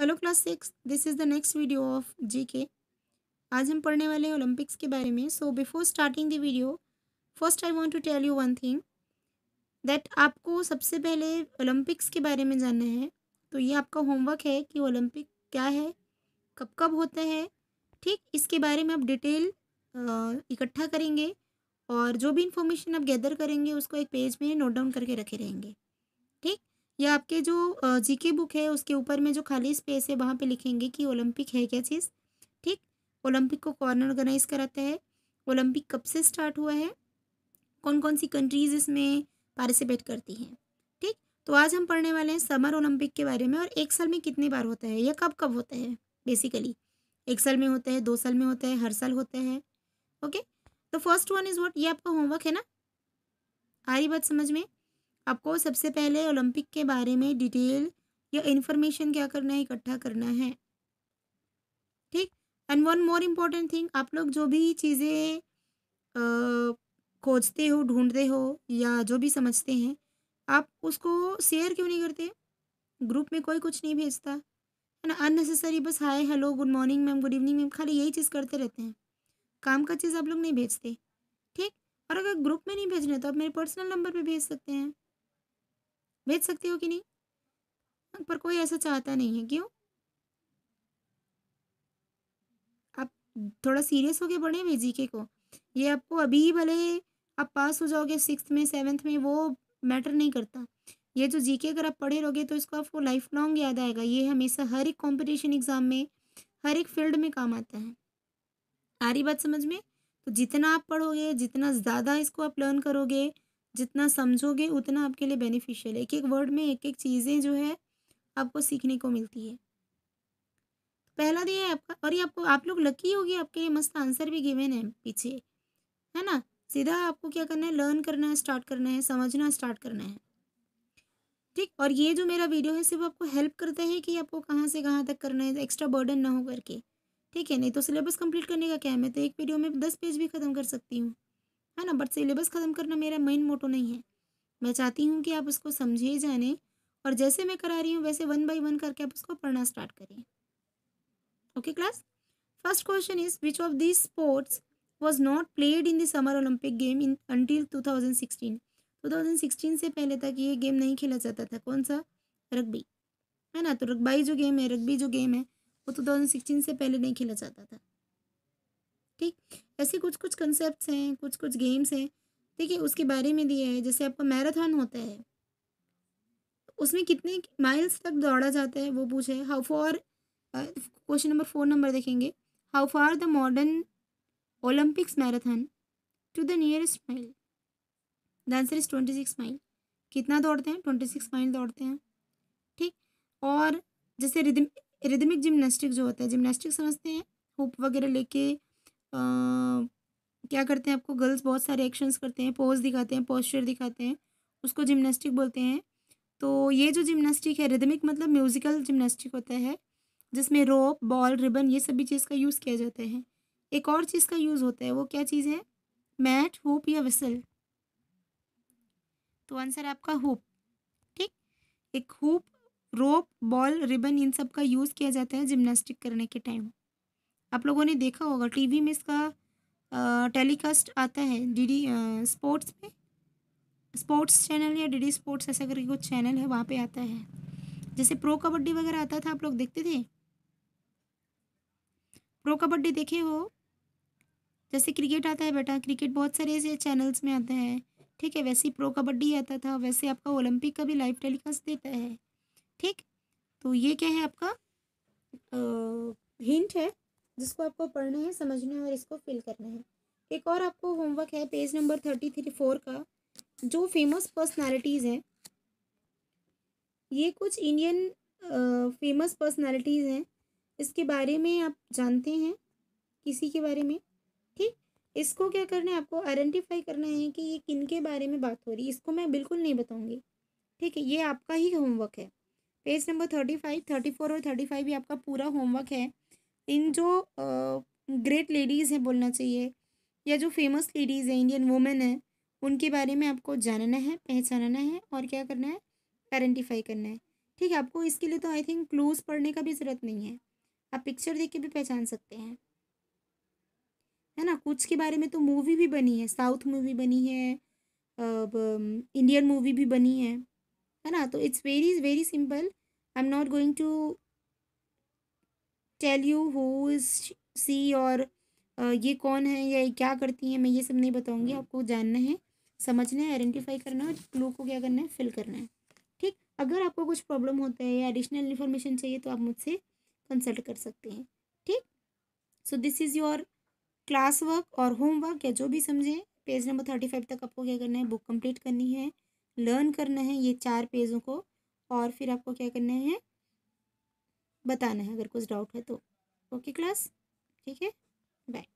Hello class six this is the next video of G K आज हम पढ़ने वाले हैं ओलंपिक्स के बारे में so before starting the video first I want to tell you one thing that आपको सबसे पहले ओलंपिक्स के बारे में जानना है तो ये आपका होमवर्क है कि ओलंपिक क्या है कब कब होता है ठीक इसके बारे में आप डिटेल इकट्ठा करेंगे और जो भी इंफॉर्मेशन आप गैदर करेंगे उसको एक पेज में नोट डाउन करके रखे रहेंगे ठीक या आपके जो जीके बुक है उसके ऊपर में जो खाली स्पेस है वहाँ पे लिखेंगे कि ओलंपिक है क्या चीज़ ठीक ओलंपिक को कौन ऑर्गेनाइज कराता है ओलंपिक कब से स्टार्ट हुआ है कौन कौन सी कंट्रीज इसमें पार्टिसिपेट करती हैं ठीक तो आज हम पढ़ने वाले हैं समर ओलंपिक के बारे में और एक साल में कितनी बार होता है या कब कब होता है बेसिकली एक साल में होता है दो साल में होता है हर साल होता है ओके तो फर्स्ट वन इज़ वॉट ये आपका होमवर्क है ना आ रही बात समझ में आपको सबसे पहले ओलंपिक के बारे में डिटेल या इन्फॉर्मेशन क्या करना है इकट्ठा करना है ठीक and one more important thing आप लोग जो भी चीज़ें खोजते हो ढूंढते हो या जो भी समझते हैं आप उसको शेयर क्यों नहीं करते ग्रुप में कोई कुछ नहीं भेजता है ना अननेसेसरी बस hi hello good morning ma'am good evening ma'am खाली यही चीज़ करते रहते हैं काम का चीज़ आप लोग नहीं भेजते ठीक और अगर ग्रुप में नहीं भेजना तो आप मेरे पर्सनल नंबर पर भेज सकते हैं भेज सकते हो कि नहीं हाँ, पर कोई ऐसा चाहता नहीं है क्यों आप थोड़ा सीरियस होके बढ़े हुए जीके को ये आपको अभी भले आप पास हो जाओगे सिक्स में सेवन्थ में वो मैटर नहीं करता ये जो जीके अगर आप पढ़े रहोगे तो इसको आपको लाइफ लॉन्ग याद आएगा ये हमेशा हर एक कॉम्पिटिशन एग्ज़ाम में हर एक फील्ड में काम आता है आ रही बात समझ में तो जितना आप पढ़ोगे जितना ज़्यादा इसको आप लर्न करोगे जितना समझोगे उतना आपके लिए बेनिफिशियल है एक एक वर्ड में एक एक चीज़ें जो है आपको सीखने को मिलती है पहला दिया तो है आपका और ये आपको आप लोग लकी होगी आपके लिए मस्त आंसर भी गिवेन है पीछे है ना सीधा आपको क्या करना है लर्न करना है स्टार्ट करना है समझना स्टार्ट करना है ठीक और ये जो मेरा वीडियो है सिर्फ आपको हेल्प करता है कि आपको कहाँ से कहाँ तक करना है एक्स्ट्रा बर्डन ना हो करके ठीक है नहीं तो सिलेबस कंप्लीट करने का क्या है मैं तो एक वीडियो में दस पेज भी ख़त्म कर सकती हूँ है ना बट सिलेबस ख़त्म करना मेरा मेन मोटो नहीं है मैं चाहती हूँ कि आप उसको समझे जाने और जैसे मैं करा रही हूँ वैसे वन बाई वन करके आप उसको पढ़ना स्टार्ट करें okay class first question is which of this sports was not played in the summer Olympic game in until two thousand sixteen two thousand sixteen से पहले तक ये गेम नहीं खेला जाता था कौन सा रग्बी है ना तो रग्बाई जो गेम है रग्बी जो गेम है वो टू थाउजेंड सिक्सटीन से पहले नहीं खेला जाता था ठीक ऐसे कुछ कुछ कंसेप्ट हैं कुछ कुछ गेम्स हैं ठीक है उसके बारे में दिया है जैसे आपका मैराथन होता है उसमें कितने माइल्स तक दौड़ा जाता है वो पूछे how far question number four नंबर देखेंगे how far the modern Olympics marathon to the nearest mile the answer is twenty six mile कितना दौड़ते हैं ट्वेंटी सिक्स माइल दौड़ते हैं ठीक और जैसे रिदम रिदमिक जिमनास्टिक जो होता है जिमनास्टिक समझते हैं हुप वगैरह लेके क्या करते हैं आपको गर्ल्स बहुत सारे एक्शंस करते हैं पोज दिखाते हैं पोस्चर दिखाते हैं उसको जिम्नास्टिक बोलते हैं तो ये जो जिम्नास्टिक है रिदमिक मतलब म्यूज़िकल जिम्नास्टिक होता है जिसमें रोप बॉल रिबन ये सभी चीज़ का यूज़ किया जाता है एक और चीज़ का यूज़ होता है वो क्या चीज़ है मैट हुप या विसल तो आंसर आपका हुप ठीक एक हुप रोप बॉल रिबन इन सब का यूज़ किया जाता है जिम्नास्टिक करने के टाइम आप लोगों ने देखा होगा टीवी में इसका टेलीकास्ट आता है डीडी स्पोर्ट्स पे स्पोर्ट्स चैनल या डीडी स्पोर्ट्स ऐसा करके कुछ चैनल है वहाँ पे आता है जैसे प्रो कबड्डी वगैरह आता था आप लोग देखते थे प्रो कबड्डी देखे हो जैसे क्रिकेट आता है बेटा क्रिकेट बहुत सारे ऐसे चैनल्स में आता है ठीक है वैसे ही प्रो कबड्डी आता था वैसे आपका ओलंपिक का भी लाइव टेलीकास्ट देता है ठीक तो ये क्या है आपका हिंट है जिसको आपको पढ़ना है समझना है और इसको फिल करना है एक और आपको होमवर्क है page number thirty three four का जो फेमस पर्सनालिटीज़ हैं ये कुछ इंडियन फेमस पर्सनालिटीज़ हैं इसके बारे में आप जानते हैं किसी के बारे में ठीक इसको क्या करना है आपको आइडेंटिफाई करना है कि ये किन के बारे में बात हो रही है इसको मैं बिल्कुल नहीं बताऊँगी ठीक है ये आपका ही होमवर्क है page number thirty five thirty four और थर्टी फाइव ये आपका पूरा होमवर्क है इन जो ग्रेट लेडीज़ हैं बोलना चाहिए या जो फेमस लेडीज़ हैं इंडियन वुमेन हैं उनके बारे में आपको जानना है पहचानना है और क्या करना है आइडेंटिफाई करना है ठीक है आपको इसके लिए तो आई थिंक क्लूज पढ़ने का भी ज़रूरत नहीं है आप पिक्चर देख के भी पहचान सकते हैं है ना कुछ के बारे में तो मूवी भी बनी है साउथ मूवी बनी है इंडियन मूवी भी बनी है है ना तो it's very very simple I am not going to tell you who is she और ये कौन है या क्या करती है मैं ये सब नहीं बताऊँगी हम्म। आपको जानना है समझना है आइडेंटिफाई करना है और क्लू को क्या करना है फिल करना है ठीक अगर आपको कुछ प्रॉब्लम होता है या एडिशनल इन्फॉर्मेशन चाहिए तो आप मुझसे कंसल्ट कर सकते हैं ठीक so this is your class work और होमवर्क या जो भी समझें पेज नंबर थर्टी फाइव तक आपको क्या करना है बुक कंप्लीट करनी है लर्न करना है ये चार पेजों को और फिर आपको क्या करना है बताना है अगर कुछ डाउट है तो ओके क्लास ठीक है बाय